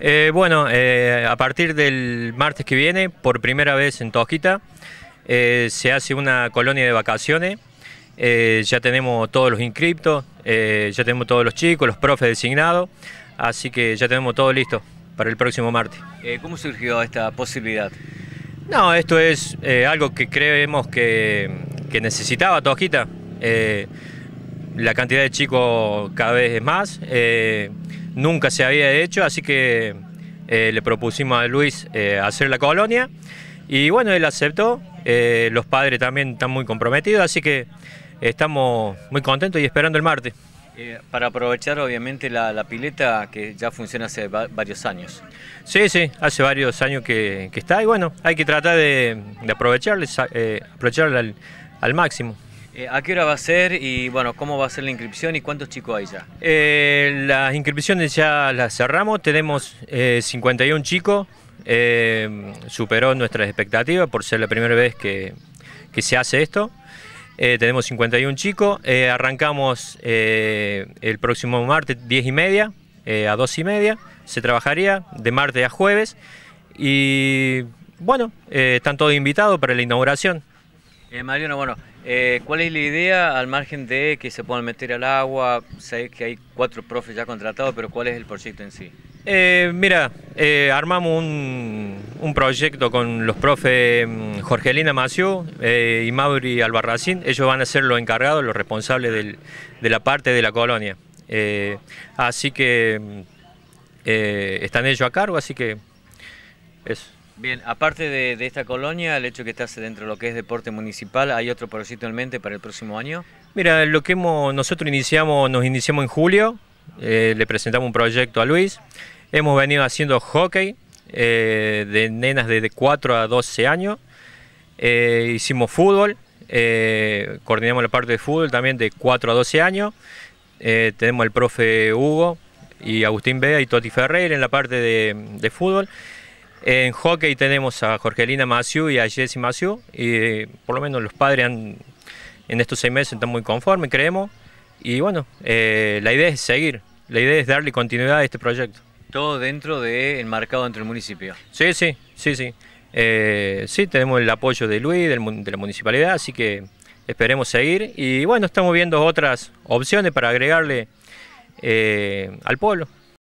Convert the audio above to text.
Eh, bueno, eh, a partir del martes que viene, por primera vez en Tojita, eh, se hace una colonia de vacaciones. ya tenemos todos los inscriptos, ya tenemos todos los chicos, los profes designados, así que ya tenemos todo listo para el próximo martes. ¿Cómo surgió esta posibilidad? No, esto es algo que creemos que, necesitaba Tojita, la cantidad de chicos cada vez es más nunca se había hecho, así que eh, le propusimos a Luis eh, hacer la colonia y bueno, él aceptó, eh, los padres también están muy comprometidos, así que estamos muy contentos y esperando el martes. para aprovechar obviamente la, pileta que ya funciona hace varios años. Sí, sí, hace varios años que, está y bueno, hay que tratar de, aprovecharla al máximo. Eh, ¿A qué hora va a ser y bueno, cómo va a ser la inscripción y cuántos chicos hay ya? Eh, las inscripciones ya las cerramos, tenemos 51 eh, chicos, superó nuestras expectativas por ser la primera vez que, que se hace esto. tenemos 51 chicos, arrancamos el próximo martes 10 y media a 2 y media, se trabajaría de martes a jueves y bueno, están todos invitados para la inauguración. Eh, Mariano, bueno, eh, ¿cuál es la idea al margen de que se puedan meter al agua? Sé que hay cuatro profes ya contratados, pero ¿cuál es el proyecto en sí? Eh, mira, armamos un, proyecto con los profes mm, Jorgelina Maciú y Mauri Albarracín. Ellos van a ser los encargados, los responsables de la parte de la colonia. así que mm, están ellos a cargo, así que eso. Bien, aparte de, esta colonia, el hecho de que estás dentro de lo que es deporte municipal, ¿hay otro proyecto en mente para el próximo año? Mira, lo que hemos, nosotros iniciamos, nos iniciamos en julio, eh, le presentamos un proyecto a Luis, hemos venido haciendo hockey eh, de nenas de 4 a 12 años, eh, hicimos fútbol, coordinamos la parte de fútbol también de 4 a 12 años, tenemos al profe Hugo y Agustín Bea y Toti Ferreira en la parte de, de fútbol. En hockey tenemos a Jorgelina Maciú y a Jessy Maciú y eh, por lo menos los padres en estos seis meses están muy conformes, creemos. Y bueno, eh, la idea es seguir, la idea es darle continuidad a este proyecto. Todo dentro del marcado entre el municipio. Sí, sí, sí, sí. Eh, sí, tenemos el apoyo de Luis, de la municipalidad, así que esperemos seguir. Y bueno, estamos viendo otras opciones para agregarle al pueblo.